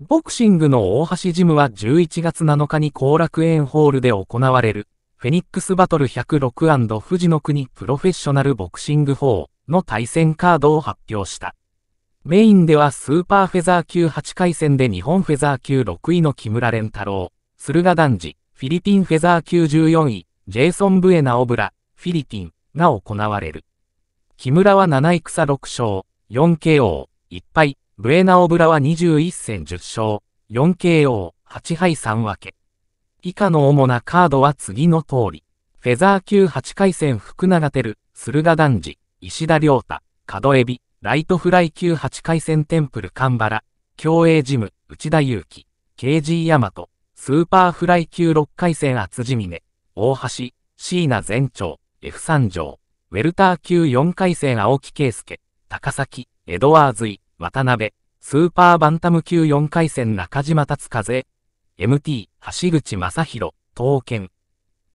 ボクシングの大橋ジムは11月7日に後楽園ホールで行われる、フェニックスバトル106富士の国プロフェッショナルボクシング4の対戦カードを発表した。メインではスーパーフェザー級8回戦で日本フェザー級6位の木村蓮太郎、駿河男児、フィリピンフェザー級14位、ジェイソン・ブエナ・オブラ、フィリピンが行われる。木村は7戦6勝、4KO、1敗、ブエナオブラは21戦10勝、4KO、8敗3分け。以下の主なカードは次の通り。フェザー級8回戦福永照、駿河男児、石田良太、角エビ、ライトフライ級8回戦テンプル神原、競泳ジム、内田祐樹、KG ヤマト、スーパーフライ級6回戦厚地峰、大橋、椎名全長、F3 条、ウェルター級4回戦青木圭介、高崎、エドワーズイ、渡辺、スーパーバンタム級4回戦中島達風、MT、橋口正宏、刀剣。